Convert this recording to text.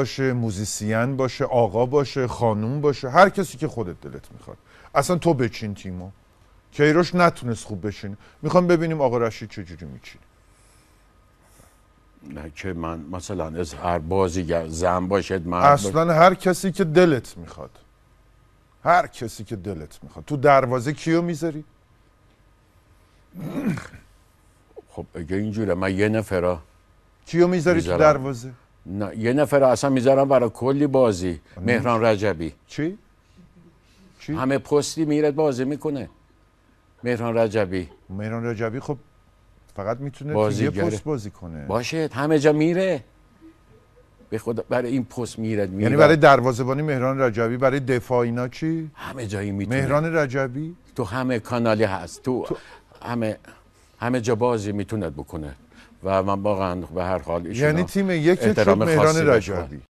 باشه موزیسین باشه آقا باشه خانوم باشه هر کسی که خودت دلت میخواد اصلا تو بچین تیمو کیروش نتونست خوب بشین میخوام ببینیم آقا رشید چجوری میچین نه که من مثلا از هر بازی زن باشد مرد اصلا هر کسی که دلت میخواد هر کسی که دلت میخواد تو دروازه کیو میذاری خب اگه اینجوره من یه نفرا کیو میذاری تو دروازه یه نفر اصلا میذارم برای کلی بازی مهران رجبی چی؟ چی؟ همه پستی میرد بازی میکنه مهران رجبی مهران رجبی خب فقط میتونه بازی پست بازی کنه باشه همه جا میره به خدا برای این پست میرد میره یعنی برای دروازبانی مهران رجبی برای دفاع اینا چی همه جایی میتونه مهران رجبی تو همه کانالی هست تو... همه همه جا بازی میتوند بکنه و من واقعا به هر حال یعنی تیم یک شد مهران رجبی